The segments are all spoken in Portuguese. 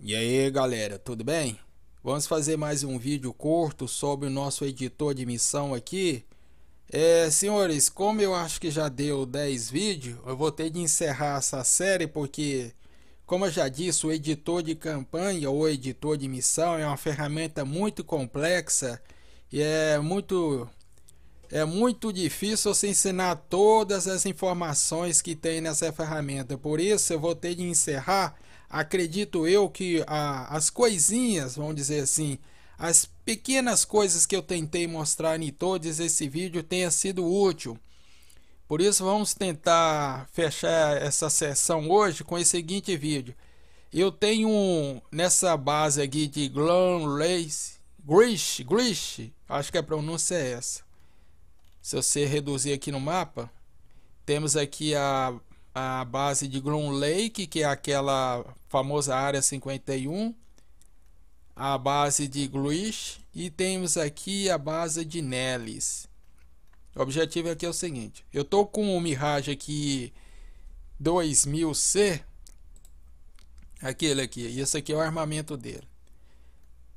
E aí galera, tudo bem? Vamos fazer mais um vídeo curto sobre o nosso editor de missão aqui. É, senhores, como eu acho que já deu 10 vídeos, eu vou ter de encerrar essa série porque, como eu já disse, o editor de campanha ou editor de missão é uma ferramenta muito complexa e é muito é muito difícil você ensinar todas as informações que tem nessa ferramenta. Por isso, eu vou ter de encerrar acredito eu que a, as coisinhas, vamos dizer assim, as pequenas coisas que eu tentei mostrar em todos esse vídeo tenha sido útil. Por isso vamos tentar fechar essa sessão hoje com o seguinte vídeo. Eu tenho um, nessa base aqui de Glam Lace, Grish, Grish, acho que a pronúncia é essa. Se você reduzir aqui no mapa, temos aqui a a base de Groom Lake, que é aquela famosa área 51, a base de Gluish e temos aqui a base de Nellis. O objetivo aqui é o seguinte, eu tô com o Mirage aqui 2000C, aquele aqui, e esse aqui é o armamento dele.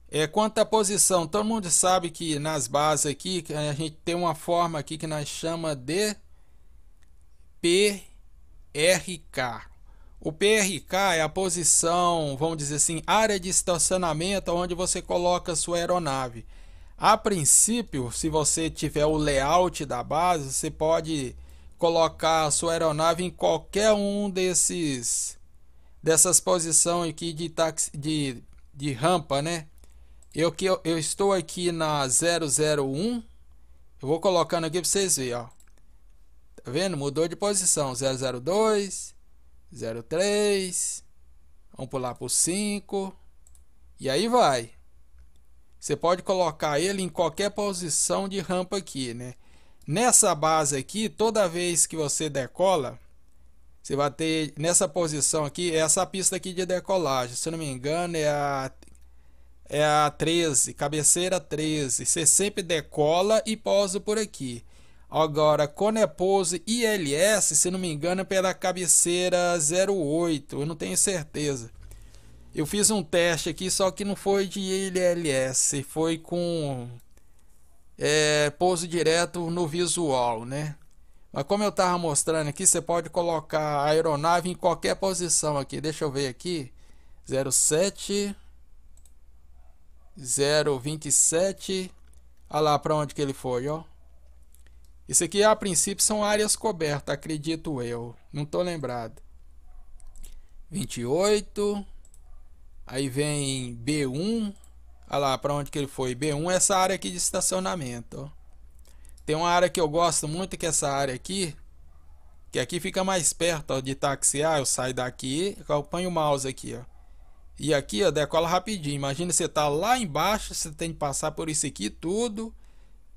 É, quanto à posição, todo mundo sabe que nas bases aqui, a gente tem uma forma aqui que nós chama de P PRK. O PRK é a posição, vamos dizer assim, área de estacionamento onde você coloca sua aeronave. A princípio, se você tiver o layout da base, você pode colocar a sua aeronave em qualquer um desses dessas posições aqui de táxi, de, de rampa, né? Eu que eu, eu estou aqui na 001. Eu vou colocando aqui para vocês verem, ó. Tá vendo? Mudou de posição. 002, 03. Vamos pular para o 5. E aí vai. Você pode colocar ele em qualquer posição de rampa aqui, né? Nessa base aqui, toda vez que você decola, você vai ter nessa posição aqui, é essa pista aqui de decolagem. Se eu não me engano, é a é a 13, cabeceira 13. Você sempre decola e posa por aqui. Agora, Conepose ILS, se não me engano, é pela cabeceira 08, eu não tenho certeza. Eu fiz um teste aqui, só que não foi de ILS, foi com é, pouso direto no visual, né? Mas como eu estava mostrando aqui, você pode colocar a aeronave em qualquer posição aqui. Deixa eu ver aqui. 07 027 Olha lá para onde que ele foi, ó. Isso aqui, a princípio, são áreas cobertas, acredito eu. Não estou lembrado. 28. Aí vem B1. Olha lá para onde que ele foi. B1 é essa área aqui de estacionamento. Ó. Tem uma área que eu gosto muito, que é essa área aqui. Que aqui fica mais perto ó, de taxiar. Eu saio daqui, acompanho o mouse aqui. Ó. E aqui ó, decola rapidinho. Imagina você estar tá lá embaixo, você tem que passar por isso aqui tudo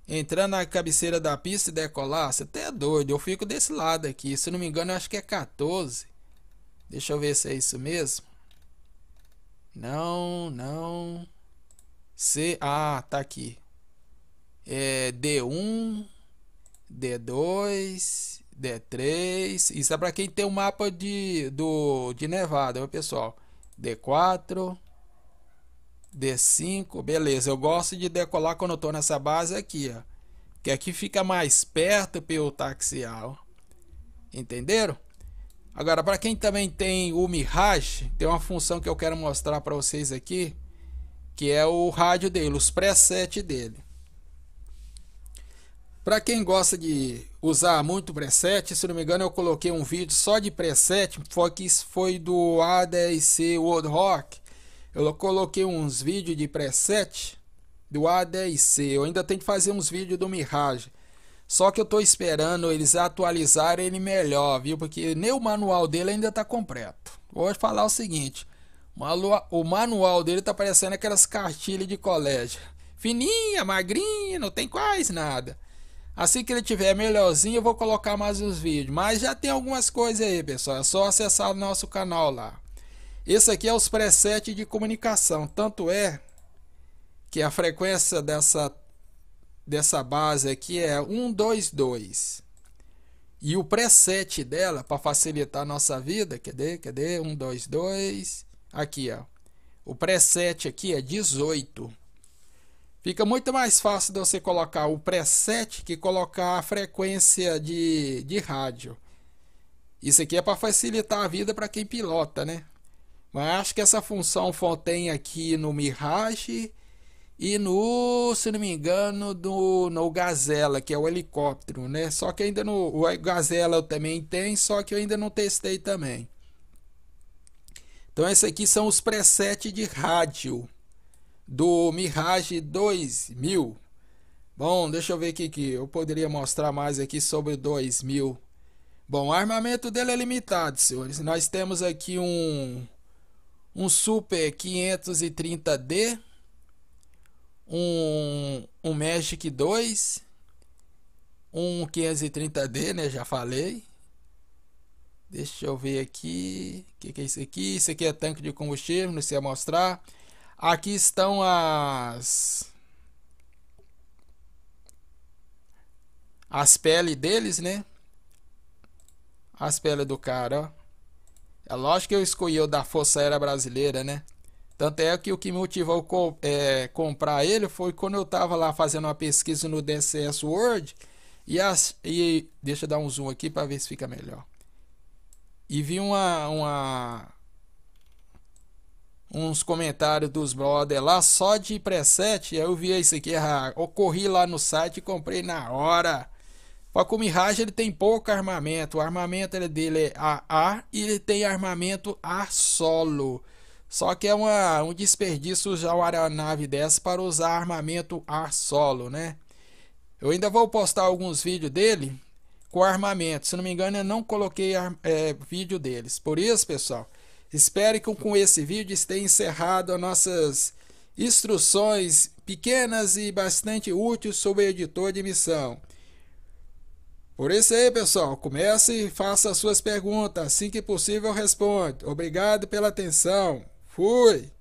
Entrar na cabeceira da pista e decolar, você até é doido. Eu fico desse lado aqui. Se não me engano, eu acho que é 14. Deixa eu ver se é isso mesmo. Não, não. C. Ah, tá aqui. É D1, D2, D3. Isso é pra quem tem o um mapa de, do, de Nevada, viu, pessoal? D4, D5, beleza. Eu gosto de decolar quando eu tô nessa base aqui, ó. Que aqui fica mais perto pelo taxial. Entenderam? Agora, para quem também tem o Mirage, tem uma função que eu quero mostrar para vocês aqui, que é o rádio dele, os preset dele. Para quem gosta de usar muito preset, se não me engano eu coloquei um vídeo só de preset, foi, que foi do ADC World Rock, eu coloquei uns vídeos de preset do A10C. Eu ainda tenho que fazer uns vídeos do Mirage. Só que eu estou esperando eles atualizarem ele melhor, viu? Porque nem o manual dele ainda está completo. Vou falar o seguinte: o manual dele está parecendo aquelas cartilhas de colégio. Fininha, magrinha, não tem quase nada. Assim que ele tiver melhorzinho, eu vou colocar mais os vídeos. Mas já tem algumas coisas aí, pessoal. É só acessar o nosso canal lá. Esse aqui é os presets de comunicação, tanto é que a frequência dessa, dessa base aqui é 122. E o preset dela, para facilitar a nossa vida, cadê, cadê, 122, aqui ó, o preset aqui é 18. Fica muito mais fácil de você colocar o preset que colocar a frequência de, de rádio. Isso aqui é para facilitar a vida para quem pilota, né? Mas acho que essa função tem aqui no Mirage e no, se não me engano, do, no Gazela, que é o helicóptero, né? Só que ainda no o Gazela eu também tem, só que eu ainda não testei também. Então esses aqui são os presets de rádio do Mirage 2000. Bom, deixa eu ver aqui que eu poderia mostrar mais aqui sobre o 2000. Bom, o armamento dele é limitado, senhores. Nós temos aqui um um Super 530D, um, um Magic 2, um 530D, né? Já falei. Deixa eu ver aqui. O que, que, é isso aqui? Isso aqui é tanque de combustível, não sei mostrar. Aqui estão as. As peles deles, né? As peles do cara, ó. É lógico que eu escolhi o da Força Aérea Brasileira, né? Tanto é que o que me motivou a é, comprar ele foi quando eu estava lá fazendo uma pesquisa no DCS Word. E, as, e deixa eu dar um zoom aqui para ver se fica melhor. E vi uma, uma uns comentários dos brother lá só de preset. Aí eu vi isso aqui, ah, ocorri lá no site e comprei na hora. O Akumi ele tem pouco armamento. O armamento é dele é AA e ele tem armamento a solo. Só que é uma, um desperdício usar uma aeronave dessa para usar armamento a solo, né? Eu ainda vou postar alguns vídeos dele com armamento. Se não me engano, eu não coloquei é, vídeo deles. Por isso, pessoal, espero que com esse vídeo esteja encerrado as nossas instruções pequenas e bastante úteis sobre o editor de missão. Por isso aí, pessoal, comece e faça suas perguntas. Assim que possível, responde. Obrigado pela atenção. Fui!